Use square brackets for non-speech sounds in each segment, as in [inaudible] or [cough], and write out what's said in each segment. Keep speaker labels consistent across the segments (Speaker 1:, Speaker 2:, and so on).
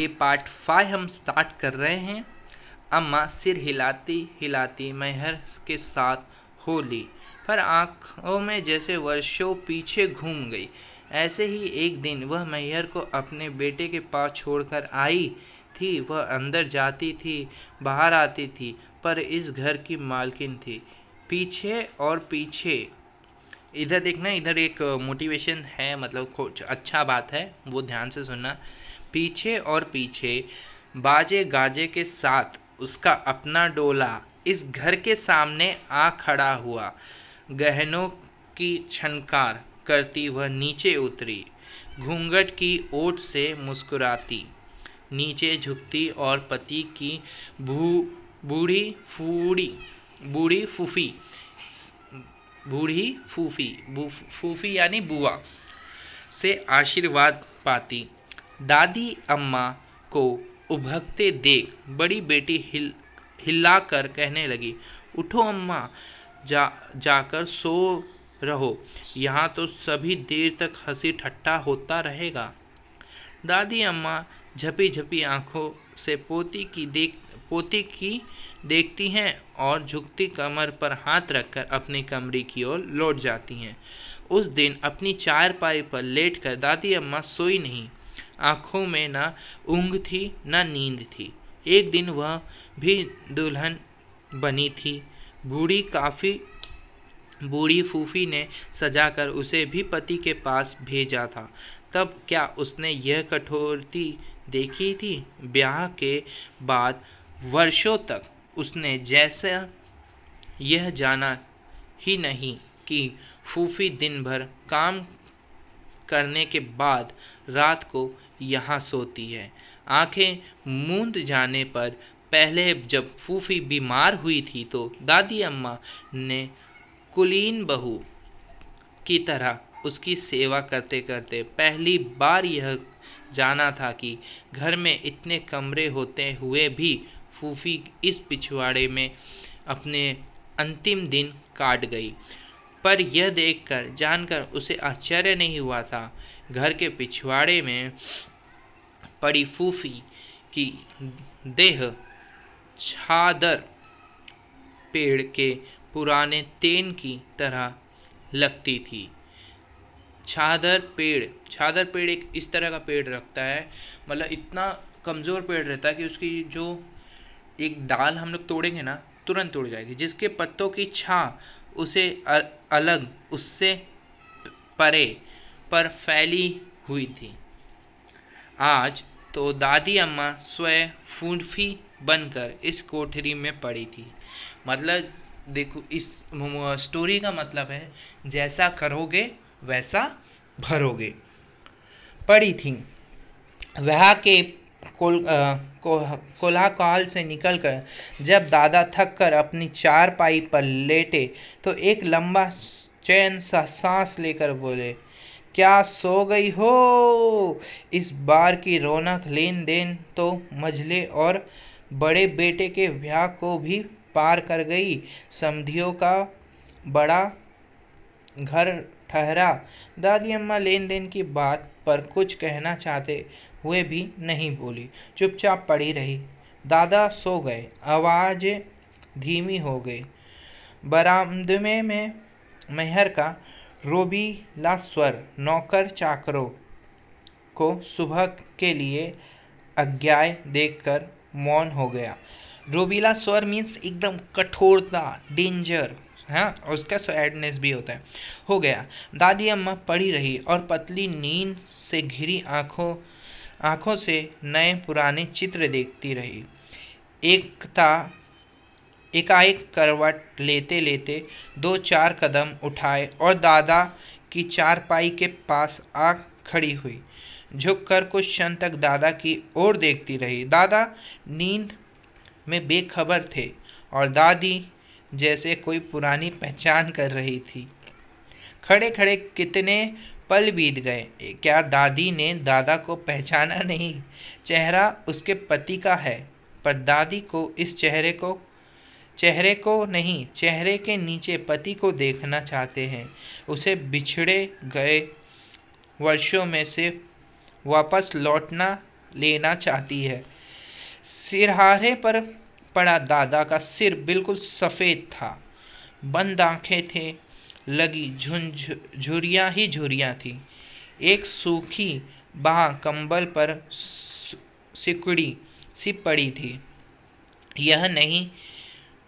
Speaker 1: ये part five हम start कर रहे हैं अम्मा सिर हिलाती हिलाती मैहर के साथ होली पर आँखों में जैसे वर्षों पीछे घूम गई ऐसे ही एक दिन वह मैहर को अपने बेटे के पास छोड़कर आई थी वह अंदर जाती थी बाहर आती थी पर इस घर की मालकिन थी पीछे और पीछे इधर देखना इधर एक मोटिवेशन है मतलब कुछ अच्छा बात है वो ध्यान से सुनना पीछे और पीछे बाजे गाजे के साथ उसका अपना डोला इस घर के सामने आ खड़ा हुआ गहनों की छनकार करती वह नीचे उतरी घूंघट की ओट से मुस्कुराती नीचे झुकती और पति की भू बूढ़ी फूड़ी बूढ़ी फूफी बूढ़ी फूफी फूफी यानी बुआ से आशीर्वाद पाती दादी अम्मा को उभकते देख बड़ी बेटी हिल हिला कर कहने लगी उठो अम्मा जा जाकर सो रहो यहाँ तो सभी देर तक हंसी ठट्टा होता रहेगा दादी अम्मा झपी झपी आँखों से पोती की देख कोती की देखती हैं और झुकती कमर पर हाथ रखकर अपने कमरे की ओर लौट जाती हैं उस दिन अपनी चार पाई पर लेट कर दादी अम्मा सोई नहीं आँखों में ना ऊँग थी ना नींद थी एक दिन वह भी दुल्हन बनी थी बूढ़ी काफ़ी बूढ़ी फूफी ने सजाकर उसे भी पति के पास भेजा था तब क्या उसने यह कठोरती देखी थी ब्याह के बाद वर्षों तक उसने जैसा यह जाना ही नहीं कि फूफी दिन भर काम करने के बाद रात को यहाँ सोती है आंखें मूंद जाने पर पहले जब फूफी बीमार हुई थी तो दादी अम्मा ने कुलीन बहू की तरह उसकी सेवा करते करते पहली बार यह जाना था कि घर में इतने कमरे होते हुए भी फूफी इस पिछवाड़े में अपने अंतिम दिन काट गई पर यह देखकर जानकर उसे आश्चर्य नहीं हुआ था घर के पिछवाड़े में पड़ी फूफी की देह छादर पेड़ के पुराने तेन की तरह लगती थी छादर पेड़ छादर पेड़ एक इस तरह का पेड़ रखता है मतलब इतना कमज़ोर पेड़ रहता है कि उसकी जो एक डाल हम लोग तोड़ेंगे ना तुरंत उड़ जाएगी जिसके पत्तों की छा उसे अलग उससे परे पर फैली हुई थी आज तो दादी अम्मा स्वयं फूंफी बनकर इस कोठरी में पड़ी थी मतलब देखो इस स्टोरी का मतलब है जैसा करोगे वैसा भरोगे पड़ी थी वह के कोल को, कोलाकाल से निकलकर जब दादा थक कर अपनी चार पाई पर लेटे तो एक लंबा चैन सा सांस लेकर बोले क्या सो गई हो इस बार की रौनक लेन देन तो मझले और बड़े बेटे के ब्याह को भी पार कर गई समधियों का बड़ा घर ठहरा दादी अम्मा लेन देन की बात पर कुछ कहना चाहते हुए भी नहीं बोली चुपचाप पड़ी रही दादा सो गए आवाज़ धीमी हो गई बरामदे में मेहर का रोबीला स्वर नौकर चाकरों को सुबह के लिए अज्ञाय देखकर मौन हो गया रोबीला स्वर मीन्स एकदम कठोरता डेंजर हाँ उसका सैडनेस भी होता है हो गया दादी अम्मा पड़ी रही और पतली नींद से घिरी आंखों आँखों से नए पुराने चित्र देखती रही एकता एकाएक करवट लेते लेते दो चार कदम उठाए और दादा की चारपाई के पास आ खड़ी हुई झुककर कुछ क्षण तक दादा की ओर देखती रही दादा नींद में बेखबर थे और दादी जैसे कोई पुरानी पहचान कर रही थी खड़े खड़े कितने पल बीत गए क्या दादी ने दादा को पहचाना नहीं चेहरा उसके पति का है पर दादी को इस चेहरे को चेहरे को नहीं चेहरे के नीचे पति को देखना चाहते हैं उसे बिछड़े गए वर्षों में से वापस लौटना लेना चाहती है सिरहारे पर पड़ा दादा का सिर बिल्कुल सफ़ेद था बंद आँखें थे लगी झुंझुरिया ही झुरियाँ थी एक सूखी बाह कंबल पर सिकुड़ी सी पड़ी थी यह नहीं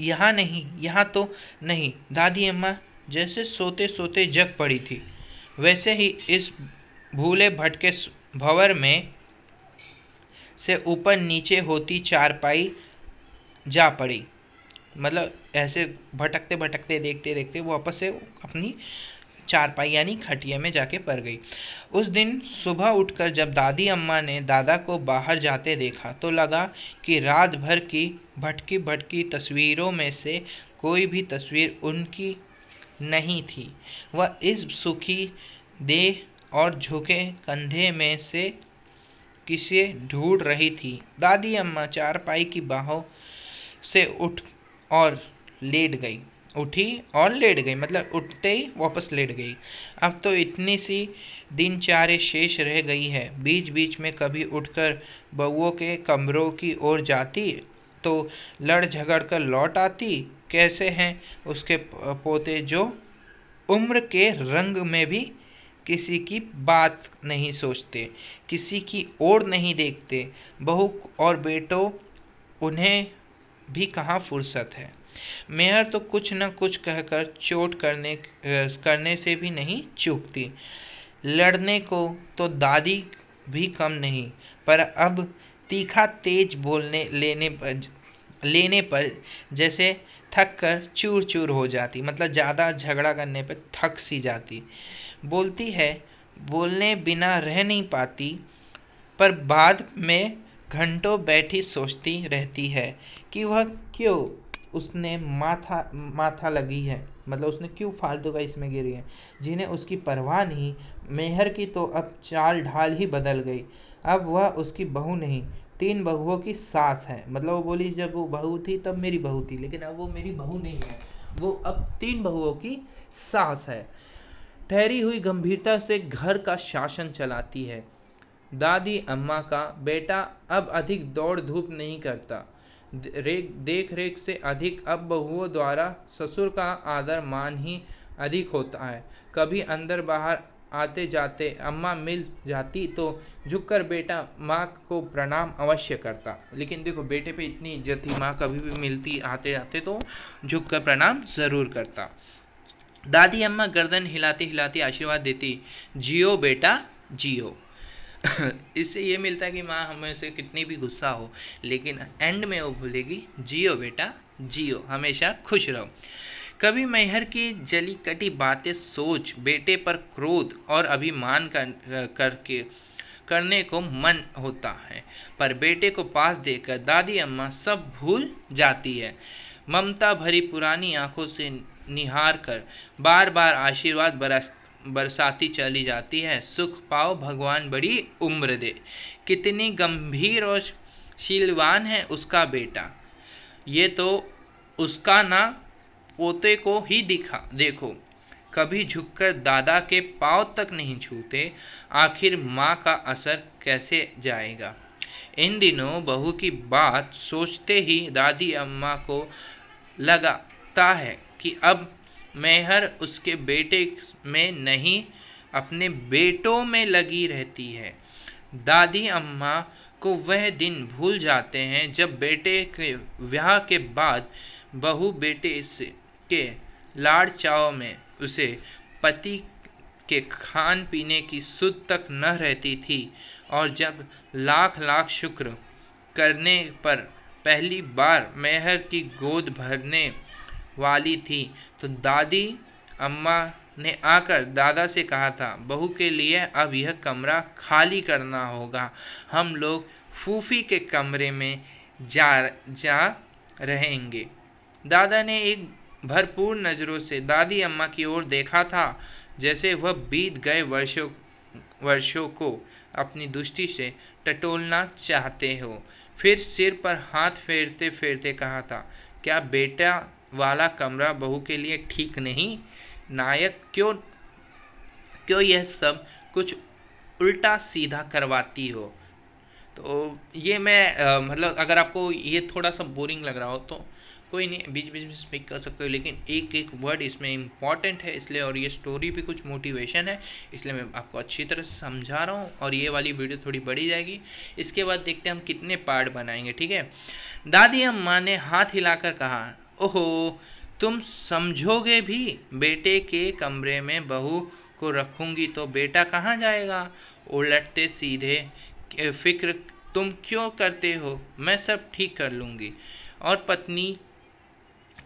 Speaker 1: यहाँ नहीं यहाँ तो नहीं दादी अम्मा जैसे सोते सोते जग पड़ी थी वैसे ही इस भूले भटके भंवर में से ऊपर नीचे होती चारपाई जा पड़ी मतलब ऐसे भटकते भटकते देखते देखते वापस से अपनी चारपाई यानी खटिया में जाके पड़ गई उस दिन सुबह उठकर जब दादी अम्मा ने दादा को बाहर जाते देखा तो लगा कि रात भर की भटकी भटकी तस्वीरों में से कोई भी तस्वीर उनकी नहीं थी वह इस सुखी देह और झुके कंधे में से किसे ढूंढ रही थी दादी अम्मा चारपाई की बाहों से उठ और लेट गई उठी और लेट गई मतलब उठते ही वापस लेट गई अब तो इतनी सी दिनचारे शेष रह गई है बीच बीच में कभी उठकर बउओं के कमरों की ओर जाती तो लड़ झगड़ कर लौट आती कैसे हैं उसके पोते जो उम्र के रंग में भी किसी की बात नहीं सोचते किसी की ओर नहीं देखते बहू और बेटों उन्हें भी कहाँ फुर्सत है मेयर तो कुछ न कुछ कहकर चोट करने करने से भी नहीं चूकती लड़ने को तो दादी भी कम नहीं पर अब तीखा तेज बोलने लेने पर लेने पर जैसे थक कर चूर चूर हो जाती मतलब ज़्यादा झगड़ा करने पर थक सी जाती बोलती है बोलने बिना रह नहीं पाती पर बाद में घंटों बैठी सोचती रहती है कि वह क्यों उसने माथा माथा लगी है मतलब उसने क्यों फालतू का इसमें गिरी है जिन्हें उसकी परवाह नहीं मेहर की तो अब चाल ढाल ही बदल गई अब वह उसकी बहू नहीं तीन बहुओं की सास है मतलब वो बोली जब वो बहू थी तब मेरी बहू थी लेकिन अब वो मेरी बहू नहीं है वो अब तीन बहुओं की सास है ठहरी हुई गंभीरता से घर का शासन चलाती है दादी अम्मा का बेटा अब अधिक दौड़ धूप नहीं करता देख रेख से अधिक अब बहुओं द्वारा ससुर का आदर मान ही अधिक होता है कभी अंदर बाहर आते जाते अम्मा मिल जाती तो झुककर बेटा माँ को प्रणाम अवश्य करता लेकिन देखो बेटे पे इतनी इज्जत थी माँ कभी भी मिलती आते जाते तो झुककर प्रणाम ज़रूर करता दादी अम्मा गर्दन हिलाती हिलाती आशीर्वाद देती जियो बेटा जियो [coughs] इससे ये मिलता है कि माँ हमें से कितनी भी गुस्सा हो लेकिन एंड में वो भूलेगी जियो बेटा जियो हमेशा खुश रहो कभी मैहर की जली कटी बातें सोच बेटे पर क्रोध और अभिमान कर, करके करने को मन होता है पर बेटे को पास देकर दादी अम्मा सब भूल जाती है ममता भरी पुरानी आंखों से निहार कर बार बार आशीर्वाद बरस बरसाती चली जाती है सुख पाओ भगवान बड़ी उम्र दे कितनी गंभीर और शीलवान है उसका बेटा ये तो उसका ना पोते को ही दिखा देखो कभी झुककर दादा के पाँव तक नहीं छूते आखिर माँ का असर कैसे जाएगा इन दिनों बहू की बात सोचते ही दादी अम्मा को लगाता है कि अब मेहर उसके बेटे में नहीं अपने बेटों में लगी रहती है दादी अम्मा को वह दिन भूल जाते हैं जब बेटे के विवाह के बाद बहू बेटे से के लाड़ चाव में उसे पति के खान पीने की सुध तक न रहती थी और जब लाख लाख शुक्र करने पर पहली बार मेहर की गोद भरने वाली थी तो दादी अम्मा ने आकर दादा से कहा था बहू के लिए अब यह कमरा खाली करना होगा हम लोग फूफी के कमरे में जा जा रहेंगे दादा ने एक भरपूर नज़रों से दादी अम्मा की ओर देखा था जैसे वह बीत गए वर्षों वर्षों को अपनी दुष्टि से टटोलना चाहते हो फिर सिर पर हाथ फेरते फेरते कहा था क्या बेटा वाला कमरा बहू के लिए ठीक नहीं नायक क्यों क्यों यह सब कुछ उल्टा सीधा करवाती हो तो ये मैं मतलब अगर आपको ये थोड़ा सा बोरिंग लग रहा हो तो कोई नहीं बीच बीच में स्पीक कर सकते हो लेकिन एक एक वर्ड इसमें इम्पॉर्टेंट है इसलिए और ये स्टोरी भी कुछ मोटिवेशन है इसलिए मैं आपको अच्छी तरह से समझा रहा हूँ और ये वाली वीडियो थोड़ी बढ़ी जाएगी इसके बाद देखते हैं हम कितने पार्ट बनाएंगे ठीक है दादी अम्मा ने हाथ हिलाकर कहा ओहो तुम समझोगे भी बेटे के कमरे में बहू को रखूँगी तो बेटा कहाँ जाएगा उलटते सीधे फिक्र तुम क्यों करते हो मैं सब ठीक कर लूँगी और पत्नी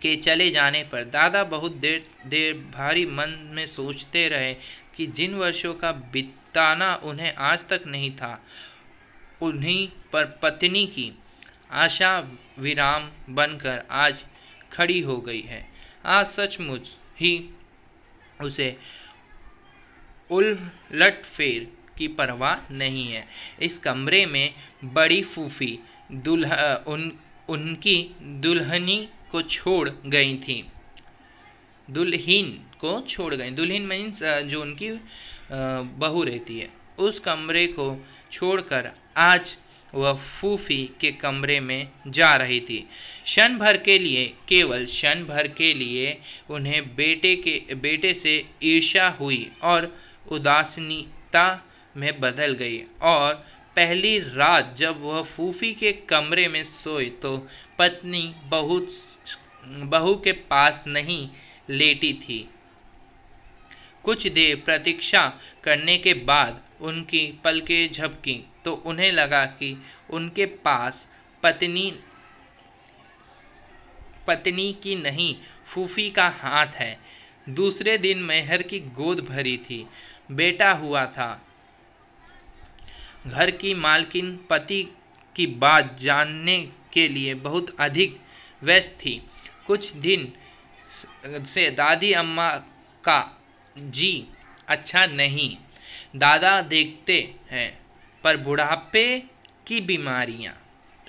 Speaker 1: के चले जाने पर दादा बहुत देर देर भारी मन में सोचते रहे कि जिन वर्षों का बिताना उन्हें आज तक नहीं था उन्हीं पर पत्नी की आशा विराम बनकर आज खड़ी हो गई है आज सचमुच ही उसे उलट फेर की परवाह नहीं है इस कमरे में बड़ी फूफी दुल्हा उन उनकी दुल्हनी को छोड़ गई थी दुल्हीन को छोड़ गई दुल्हीन मीन्स जो उनकी बहू रहती है उस कमरे को छोड़कर आज वह फूफी के कमरे में जा रही थी क्षण भर के लिए केवल क्षण भर के लिए उन्हें बेटे के बेटे से ईर्ष्या हुई और उदासनीता में बदल गई और पहली रात जब वह फूफी के कमरे में सोए तो पत्नी बहुत बहू के पास नहीं लेटी थी कुछ देर प्रतीक्षा करने के बाद उनकी पलकें झपकी तो उन्हें लगा कि उनके पास पत्नी पत्नी की नहीं फूफी का हाथ है दूसरे दिन मेहर की गोद भरी थी बेटा हुआ था घर की मालकिन पति की बात जानने के लिए बहुत अधिक व्यस्त थी कुछ दिन से दादी अम्मा का जी अच्छा नहीं दादा देखते हैं पर बुढ़ापे की बीमारियाँ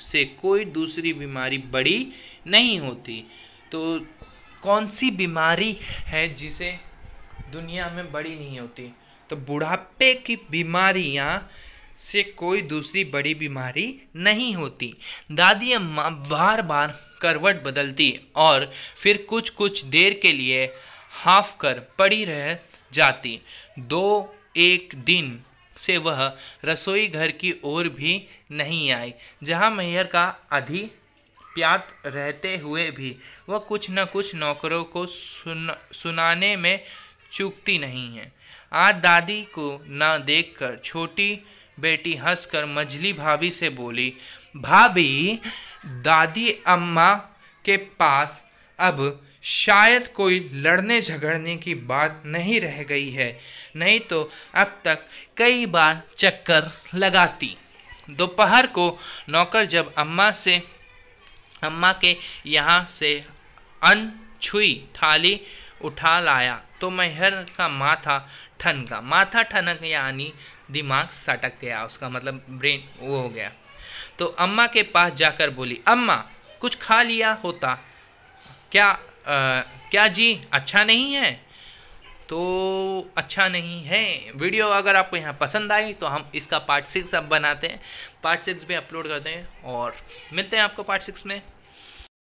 Speaker 1: से कोई दूसरी बीमारी बड़ी नहीं होती तो कौन सी बीमारी है जिसे दुनिया में बड़ी नहीं होती तो बुढ़ापे की बीमारियाँ से कोई दूसरी बड़ी बीमारी नहीं होती दादी अम्मा बार बार करवट बदलती और फिर कुछ कुछ देर के लिए हाफ कर पड़ी रह जाती दो एक दिन से वह रसोई घर की ओर भी नहीं आई जहाँ मैयर का अधि प्यात रहते हुए भी वह कुछ न कुछ नौकरों को सुन सुनाने में चूकती नहीं है आज दादी को ना देखकर छोटी बेटी हंसकर मझली भाभी से बोली भाभी दादी अम्मा के पास अब शायद कोई लड़ने झगड़ने की बात नहीं रह गई है नहीं तो अब तक कई बार चक्कर लगाती दोपहर को नौकर जब अम्मा से अम्मा के यहाँ से अन छुई थाली उठा लाया तो महर का माथा ठनका माथा ठनक यानी दिमाग सटक गया उसका मतलब ब्रेन वो हो गया तो अम्मा के पास जाकर बोली अम्मा कुछ खा लिया होता क्या आ, क्या जी अच्छा नहीं है तो अच्छा नहीं है वीडियो अगर आपको यहाँ पसंद आई तो हम इसका पार्ट सिक्स अब बनाते हैं पार्ट सिक्स भी अपलोड करते हैं और मिलते हैं आपको पार्ट सिक्स में